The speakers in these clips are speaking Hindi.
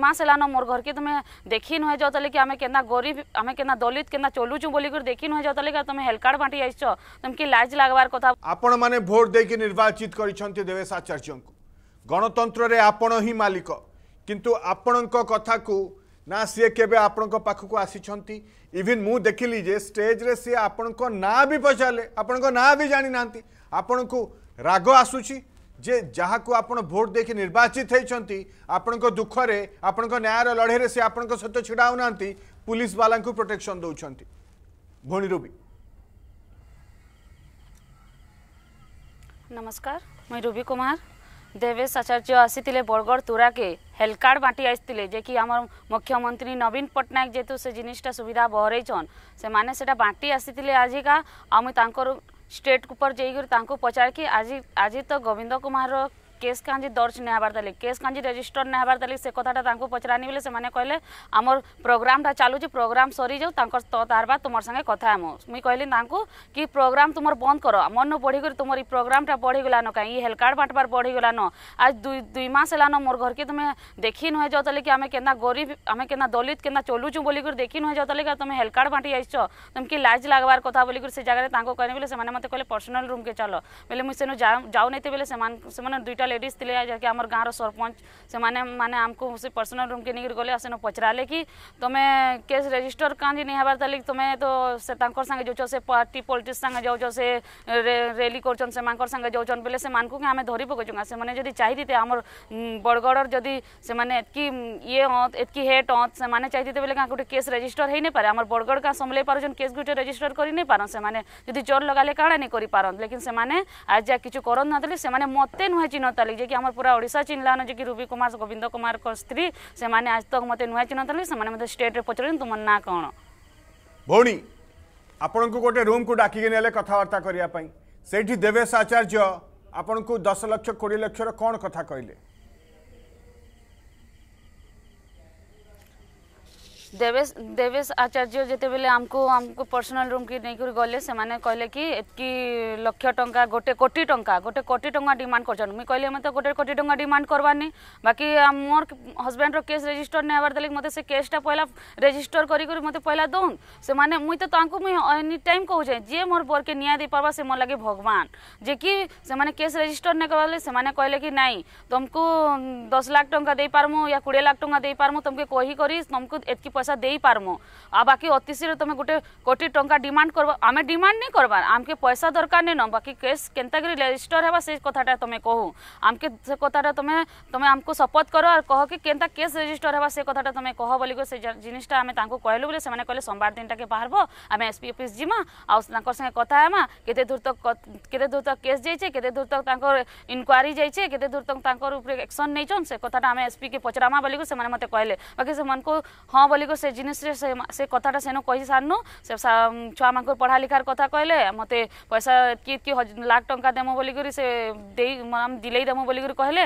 माँ से लाना मोर घर के तुम्हें देखी नुहे जो तले कि आम के गरीब आम के दलित के चलुचु कर देखी नुहे जो तले तुम हेलकार्ड बांटी आई तुमके लाज लगवार कथा आपण मैंने भोट देके निर्वाचित कर देवेश आचार्य को गणतंत्र आपण ही मालिक किंतु आपण कथा को ना सी केवे आपण पाखक आसी इवन मु देखिली जे स्टेज रे सी आपण ना भी पचारे आपण ना भी जाणी ना आपण को राग आसुची ଯେ ଯାହାକୁ ଆପଣ ଭୋଟ ଦେଇକି ନିର୍ବାଚିତ ହେଇଛନ୍ତି ଆପଣଙ୍କ ଦୁଃଖରେ ଆପଣଙ୍କ ନ୍ୟାୟର ଲଢ଼େଇରେ ସେ ଆପଣଙ୍କ ସହିତ ଛିଡ଼ା ହେଉନାହାନ୍ତି ପୁଲିସ ବାଲାଙ୍କୁ ପ୍ରୋଟେକ୍ସନ୍ ଦେଉଛନ୍ତି ଭଉଣୀରୁ ବି ନମସ୍କାର ମୁଇଁ ରୁବି କୁମାର ଦେବେଶ ଆଚାର୍ଯ୍ୟ ଆସିଥିଲେ ବରଗଡ଼ ତୁରାକେ ହେଲ୍ଥ କାର୍ଡ଼ ବାଣ୍ଟି ଆସିଥିଲେ ଯେ କି ଆମର ମୁଖ୍ୟମନ୍ତ୍ରୀ ନବୀନ ପଟ୍ଟନାୟକ ଯେହେତୁ ସେ ଜିନିଷଟା ସୁବିଧା ବହରେଇଛନ୍ ସେମାନେ ସେଟା ବାଣ୍ଟି ଆସିଥିଲେ ଆଜିକା ଆଉ ମୁଇଁ ତାଙ୍କର स्टेटको परेको पचारिक आज आज त गोविन्द कुमार केस कांजी दर्ज नहीं हबार केस कांजी रेजिस्टर नहीं हबार से कथा पचरानी बोले से कहले आम प्रोग्राम चलू प्रोग्राम सरी जाऊ तार तुम सागे कथा हम मुई कहली कि प्रोग्राम तुम बंद कर मन बढ़ी कर तुम ये बढ़ी गलान कहीं ये हेल्थ कार्ड बढ़ी गलान आज दुई दुई मास हेलान मोर घर के तुम देखी नुए जाओ कि आम के गरीब आम के दलित के चलुचु बोलिक देखी नुह जाओ कि तुम हेल्थ कार्ड बांटी आई तुमके लाज लगवार कथा बोलिकर से जगह कहने बोले से मत पर्सनाल रूम के चलो बोले मुझे जाऊ नहीं बोले दुईटा लेडीज थी जहाँकि आम गाँव सरपंच से मैंने आमको से पर्सनाल रूम के नहीं गले से पचराले कि तुम्हें केस रेजिस्टर कहीं नहीं हबार ताली तुम्हें तो से सागे जो से पार्टी पॉलिटिक्स सागे जो से रैली कर सागे जो बोले से आम धरी पकोचुँ से जदि चाहिए आम बड़गड़ जदि से ये हत एतक हेट हत से चाहिए बोले क्या गोटे केस रेजिटर हो नहीं पारे आम बड़गड़ क्या संभल पार्जन केस गोटे रेजिटर कर नहीं पारन से जो चोर लगाले काड़ा नहीं कर पार लेकिन से आज जहाँ किसी करते ना नुहे चिन्हता ଚିହ୍ନୁଥିଲି ଯେ କି ଆମର ପୁରା ଓଡ଼ିଶା ଚିହ୍ନିଲାନ ଯେ କି ରୁବି କୁମାର ଗୋବିନ୍ଦ କୁମାରଙ୍କ ସ୍ତ୍ରୀ ସେମାନେ ଆଜି ତକ ମୋତେ ନୂଆ ଚିହ୍ନଥିଲି ସେମାନେ ମୋତେ ଷ୍ଟେଟ୍ରେ ପଚାରୁଛନ୍ତି ତୁମ ନାଁ କ'ଣ ଭଉଣୀ ଆପଣଙ୍କୁ ଗୋଟେ ରୁମ୍କୁ ଡାକିକି ନେଲେ କଥାବାର୍ତ୍ତା କରିବା ପାଇଁ ସେଇଠି ଦେବେଶ ଆଚାର୍ଯ୍ୟ ଆପଣଙ୍କୁ ଦଶ ଲକ୍ଷ କୋଡ଼ିଏ ଲକ୍ଷର କ'ଣ କଥା କହିଲେ देवेश देवेश आचार्य जिते जेतेबेले आमको आमको पर्सनल रूम की नहीं कि गले से माने कहले कि एतकी लक्ष टंका गोटे कोटी टंका गोटे कोटी टंका डिमांड करछन मुई कहले मते गोटे कोटी टंका डिमांड करवानी बाकी मोर हस्बैंड रो केस रजिस्टर नै हबार देले मते से केसटा पहला रजिस्टर करी करी मते पहिला दोन से माने मुई तो तांको मुई एनी टाइम कहू जे जे मोर बर के न्याय दे पाबा से मोर लागे भगवान जे कि से माने केस रजिस्टर नै करवाले से माने कहले कि नाही तुमको 10 लाख टंका दे पारमु या 20 लाख टंका दे पारमु तुमके कोही करी तुमको एतकी पैसा दे पार्मो आ बाकी अतिशीघ्र तुम गोटे कोटी टाँग डिमाण कर आम डिमाण नहीं करवा आमके पैसा दरकार नहीं न बाकी केस के रेजिटर है से कथाटा तुम कह आमके से कथाटा तुम तुम आमको सपोर्ट कर और कह कि केस रेजिस्टर है से कथाटा तुम कह बोल से जिनटा आम कहल बोले कहे सोमवार दिन टाइम बाहर आम एसपी अफिस् जीमा आर सा कथ है केत दूर तक केस जाइए केत दूर तक इनक्वारी जाइए केत दूर तक एक्शन नहीं से कथा एसपी के पचरामा बोलिक मत कहे बाकी हाँ बोलिक को से जिन से कथाटा सेन कही सारनु से छुआ मान पढ़ा लिखार कथा कहले मत पैसा इतकी लाख टंका देम बोलिक करी से आम कहले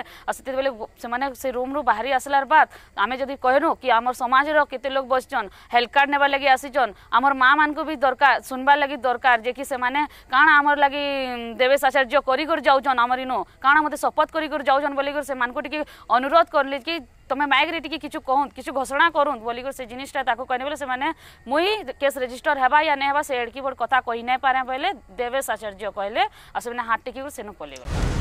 से रूम्रु रु बाहरी आसलार बात आम जदी कहनु कि आम समाज रो केते लोग बसचन हेल्थ कार्ड नेबा लगी आसीचन आमर माँ मान को भी दरकार सुनबार लगी दरकार जे कि सेमाने काण आमर लगी देवेश आचार्य करी कर जाउचन आमर इनो काण मते शपथ करी कर जाउचन से मान अनुरोध करले कि तुम माइग्रेट की किसी कहुत किसी घोषणा करूँ बोल से जिनिसा कह से मुई केस रेजिस्टर है या नहीं हाँ से एड़की बोर्ड कथ कही नहीं पारे बोले देवेश आचार्य कहले और हाथ टेक से पलिगले